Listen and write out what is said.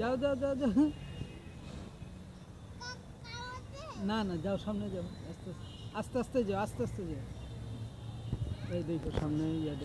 যাও যাও যাও যাও না না যাও সামনে যাও আস্তে আস্তে আস্তে আস্তে যাও আস্তে আস্তে যাও এই দেখো সামনে ইয়ে